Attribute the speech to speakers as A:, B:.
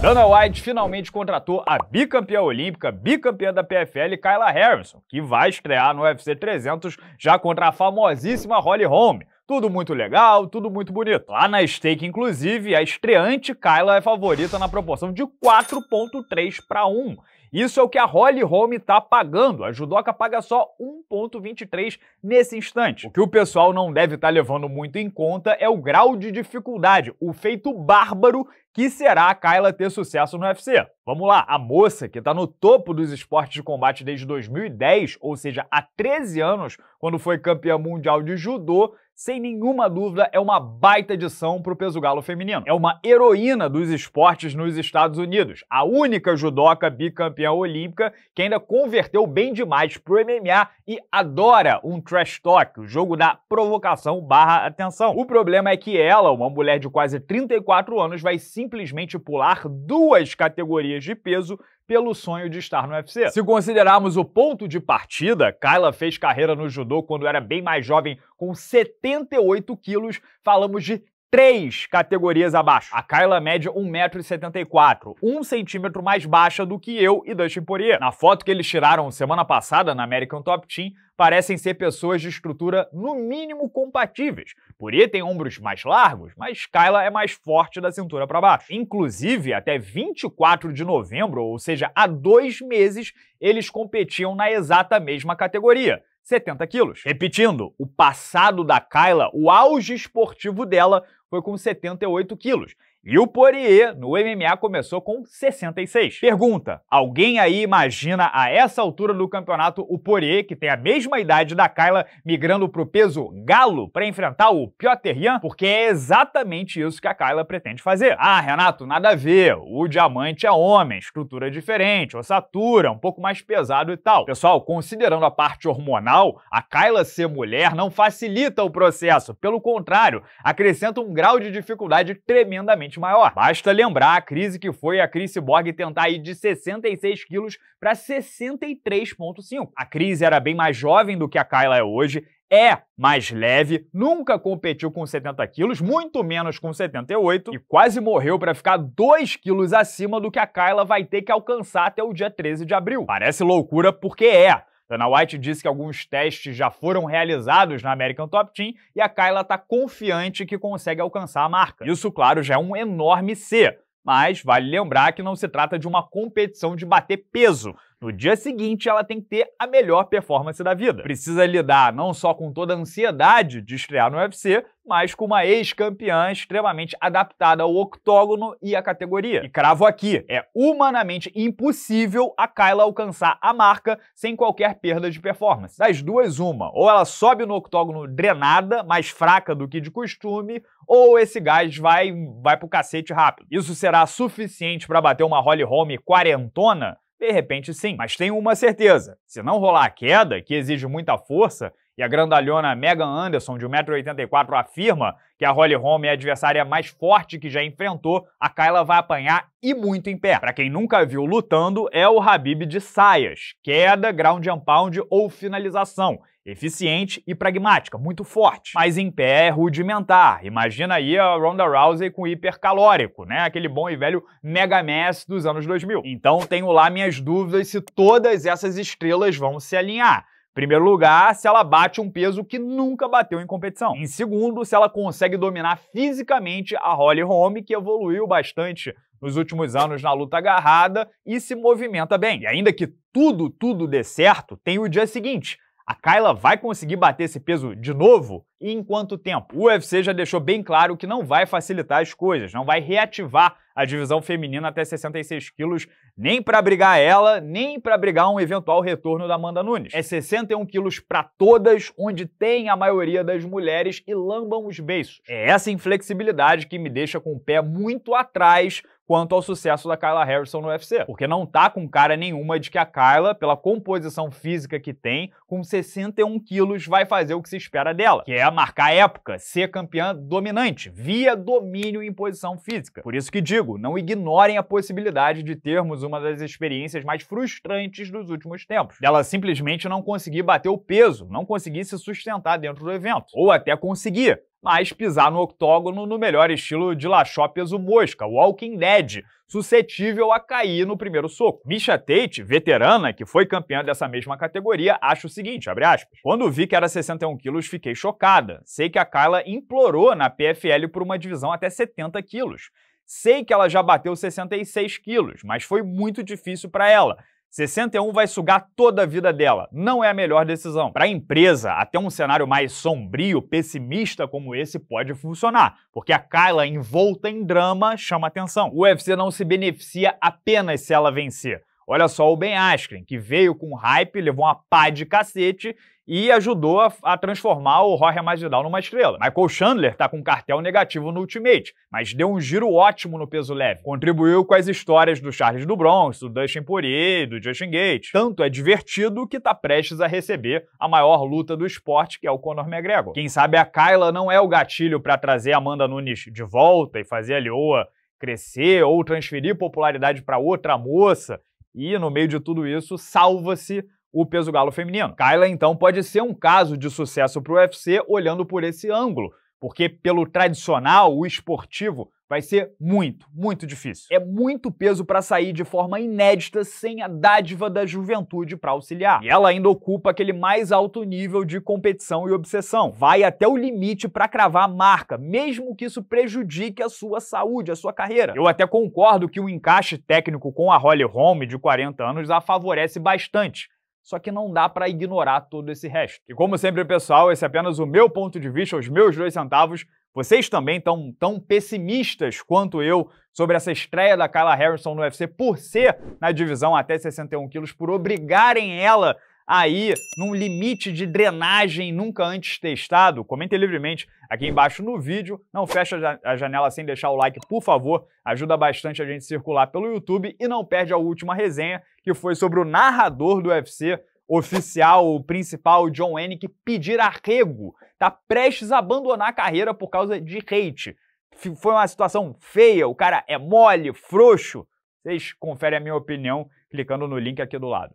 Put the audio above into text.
A: Dana White finalmente contratou a bicampeã olímpica, bicampeã da PFL, Kyla Harrison, que vai estrear no UFC 300 já contra a famosíssima Holly Holm. Tudo muito legal, tudo muito bonito. Lá na stake, inclusive, a estreante Kyla é favorita na proporção de 4.3 para 1. Isso é o que a Holly Holm está pagando. A judoca paga só 1,23 nesse instante. O que o pessoal não deve estar tá levando muito em conta é o grau de dificuldade, o feito bárbaro que será a Kyla ter sucesso no UFC. Vamos lá, a moça que está no topo dos esportes de combate desde 2010, ou seja, há 13 anos, quando foi campeã mundial de judô, sem nenhuma dúvida, é uma baita adição para o peso galo feminino. É uma heroína dos esportes nos Estados Unidos, a única judoca bicampeã olímpica que ainda converteu bem demais para o MMA e adora um trash talk, o jogo da provocação barra atenção. O problema é que ela, uma mulher de quase 34 anos, vai simplesmente pular duas categorias de peso pelo sonho de estar no UFC. Se considerarmos o ponto de partida, Kyla fez carreira no judô quando era bem mais jovem, com 78 quilos, falamos de três categorias abaixo. A Kyla mede 1,74m, um centímetro mais baixa do que eu e Dustin Poirier. Na foto que eles tiraram semana passada na American Top Team, parecem ser pessoas de estrutura no mínimo compatíveis. Poirier tem ombros mais largos, mas Kyla é mais forte da cintura para baixo. Inclusive, até 24 de novembro, ou seja, há dois meses, eles competiam na exata mesma categoria. 70 quilos. Repetindo, o passado da Kyla, o auge esportivo dela foi com 78 quilos. E o Poirier no MMA começou com 66. Pergunta: alguém aí imagina a essa altura do campeonato o Poirier, que tem a mesma idade da Kyla, migrando pro peso galo para enfrentar o Piotr Jan? Porque é exatamente isso que a Kyla pretende fazer. Ah, Renato, nada a ver. O diamante é homem, estrutura é diferente, ossatura, um pouco mais pesado e tal. Pessoal, considerando a parte hormonal, a Kyla ser mulher não facilita o processo. Pelo contrário, acrescenta um grau de dificuldade tremendamente maior. Basta lembrar a crise que foi a Chris Borg tentar ir de 66 quilos para 63,5. A Cris era bem mais jovem do que a Kyla é hoje, é mais leve, nunca competiu com 70 quilos, muito menos com 78, e quase morreu para ficar 2 quilos acima do que a Kyla vai ter que alcançar até o dia 13 de abril. Parece loucura porque é, Dana White disse que alguns testes já foram realizados na American Top Team e a Kyla está confiante que consegue alcançar a marca. Isso, claro, já é um enorme C, mas vale lembrar que não se trata de uma competição de bater peso. No dia seguinte, ela tem que ter a melhor performance da vida. Precisa lidar não só com toda a ansiedade de estrear no UFC, mas com uma ex-campeã extremamente adaptada ao octógono e à categoria. E cravo aqui, é humanamente impossível a Kyla alcançar a marca sem qualquer perda de performance. Das duas, uma. Ou ela sobe no octógono drenada, mais fraca do que de costume, ou esse gás vai, vai pro cacete rápido. Isso será suficiente para bater uma Holly Holm quarentona? De repente, sim. Mas tenho uma certeza: se não rolar a queda, que exige muita força, e a grandalhona Megan Anderson, de 1,84m, afirma que a Holly Holm é a adversária mais forte que já enfrentou, a Kyla vai apanhar e muito em pé. Para quem nunca viu lutando, é o Habib de saias, queda, ground and pound ou finalização eficiente e pragmática, muito forte. Mas em pé é rudimentar. Imagina aí a Ronda Rousey com hipercalórico, né? Aquele bom e velho Mega Mass dos anos 2000. Então tenho lá minhas dúvidas se todas essas estrelas vão se alinhar. Em primeiro lugar, se ela bate um peso que nunca bateu em competição. Em segundo, se ela consegue dominar fisicamente a Holly Holm, que evoluiu bastante nos últimos anos na luta agarrada e se movimenta bem. E ainda que tudo, tudo dê certo, tem o dia seguinte, a Kyla vai conseguir bater esse peso de novo? e em quanto tempo. O UFC já deixou bem claro que não vai facilitar as coisas, não vai reativar a divisão feminina até 66 quilos, nem para brigar ela, nem para brigar um eventual retorno da Amanda Nunes. É 61 quilos para todas, onde tem a maioria das mulheres e lambam os beiços. É essa inflexibilidade que me deixa com o pé muito atrás quanto ao sucesso da Kyla Harrison no UFC. Porque não tá com cara nenhuma de que a Kyla, pela composição física que tem, com 61 quilos, vai fazer o que se espera dela, que é marcar a época, ser campeã dominante, via domínio em posição física. Por isso que digo, não ignorem a possibilidade de termos uma das experiências mais frustrantes dos últimos tempos. Dela simplesmente não conseguir bater o peso, não conseguir se sustentar dentro do evento. Ou até conseguir, mas pisar no octógono no melhor estilo de Lachó peso mosca, Walking Dead, suscetível a cair no primeiro soco. Misha Tate, veterana, que foi campeã dessa mesma categoria, acha o seguinte, abre aspas, quando vi que era 61 quilos, fiquei chocada. Sei que a Kyla implorou na PFL por uma divisão até 70 quilos. Sei que ela já bateu 66 quilos, mas foi muito difícil para ela. 61 vai sugar toda a vida dela. Não é a melhor decisão. Para a empresa, até um cenário mais sombrio, pessimista como esse pode funcionar, porque a Kyla envolta em drama chama atenção. O UFC não se beneficia apenas se ela vencer. Olha só o Ben Askren, que veio com hype, levou uma pá de cacete e ajudou a, a transformar o Jorge Masvidal numa estrela. Michael Chandler está com um cartel negativo no Ultimate, mas deu um giro ótimo no peso leve. Contribuiu com as histórias do Charles do Bronx, do Dustin Poirier, do Justin Gates. Tanto é divertido que está prestes a receber a maior luta do esporte, que é o Conor McGregor. Quem sabe a Kyla não é o gatilho para trazer Amanda Nunes de volta e fazer a Lioa crescer ou transferir popularidade para outra moça. E no meio de tudo isso, salva-se o peso galo feminino. Kyla então pode ser um caso de sucesso para o UFC olhando por esse ângulo, porque pelo tradicional, o esportivo, vai ser muito, muito difícil. É muito peso para sair de forma inédita sem a dádiva da juventude para auxiliar. E ela ainda ocupa aquele mais alto nível de competição e obsessão. Vai até o limite para cravar a marca, mesmo que isso prejudique a sua saúde, a sua carreira. Eu até concordo que o encaixe técnico com a Holly Holm de 40 anos a favorece bastante só que não dá para ignorar todo esse resto. E como sempre, pessoal, esse é apenas o meu ponto de vista, os meus dois centavos. Vocês também estão tão pessimistas quanto eu sobre essa estreia da Kyla Harrison no UFC por ser na divisão até 61 quilos, por obrigarem ela aí num limite de drenagem nunca antes testado? Comente livremente aqui embaixo no vídeo. Não fecha a janela sem deixar o like, por favor. Ajuda bastante a gente circular pelo YouTube e não perde a última resenha, que foi sobre o narrador do UFC oficial, o principal, John Hennick, pedir arrego. Tá prestes a abandonar a carreira por causa de hate. Foi uma situação feia, o cara é mole, frouxo. Vocês conferem a minha opinião clicando no link aqui do lado.